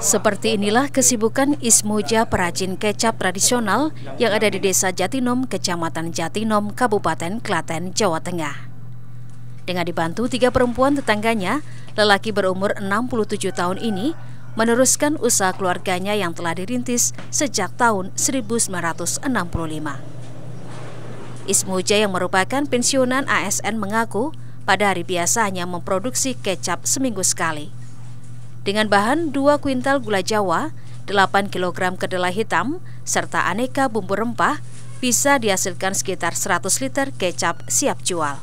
Seperti inilah kesibukan Ismuja perajin kecap tradisional yang ada di Desa Jatinom, Kecamatan Jatinom, Kabupaten Klaten, Jawa Tengah. Dengan dibantu tiga perempuan tetangganya, lelaki berumur 67 tahun ini meneruskan usaha keluarganya yang telah dirintis sejak tahun 1965. Ismuja yang merupakan pensiunan ASN mengaku pada hari biasanya memproduksi kecap seminggu sekali dengan bahan 2 kuintal gula jawa, 8 kg kedelai hitam, serta aneka bumbu rempah, bisa dihasilkan sekitar 100 liter kecap siap jual.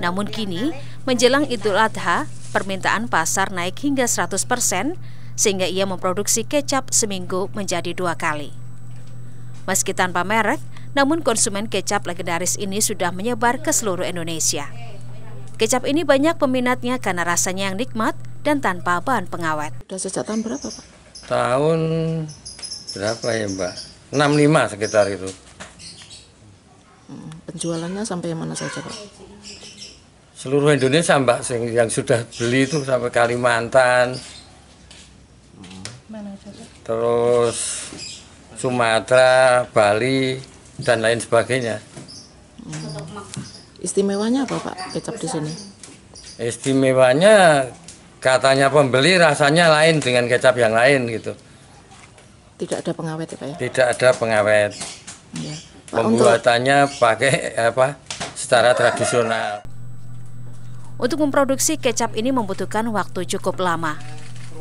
Namun kini, menjelang Idul Adha, permintaan pasar naik hingga 100 persen, sehingga ia memproduksi kecap seminggu menjadi dua kali. Meski tanpa merek, namun konsumen kecap legendaris ini sudah menyebar ke seluruh Indonesia. Kecap ini banyak peminatnya karena rasanya yang nikmat, dan tanpa bahan pengawet. Sudah sejak tahun berapa Pak? Tahun berapa ya Mbak? 65 sekitar itu. Hmm, penjualannya sampai mana saja Pak? Seluruh Indonesia Mbak, yang sudah beli itu sampai Kalimantan, terus Sumatera, Bali, dan lain sebagainya. Hmm. Istimewanya apa Pak kecap di sini? Istimewanya katanya pembeli rasanya lain dengan kecap yang lain gitu. Tidak ada pengawet ya Pak ya? Tidak ada pengawet. Ya. Pembuatannya untuk... pakai apa? Secara tradisional. Untuk memproduksi kecap ini membutuhkan waktu cukup lama.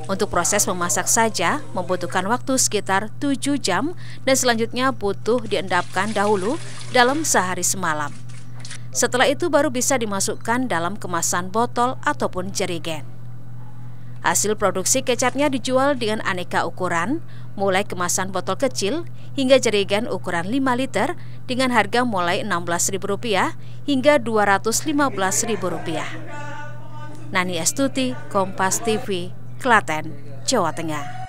Untuk proses memasak saja membutuhkan waktu sekitar 7 jam dan selanjutnya butuh diendapkan dahulu dalam sehari semalam. Setelah itu baru bisa dimasukkan dalam kemasan botol ataupun jerigen. Hasil produksi kecapnya dijual dengan aneka ukuran, mulai kemasan botol kecil hingga jerigan ukuran 5 liter dengan harga mulai Rp16.000 hingga Rp215.000. Nani Astuti, Kompas TV, Klaten, Jawa Tengah.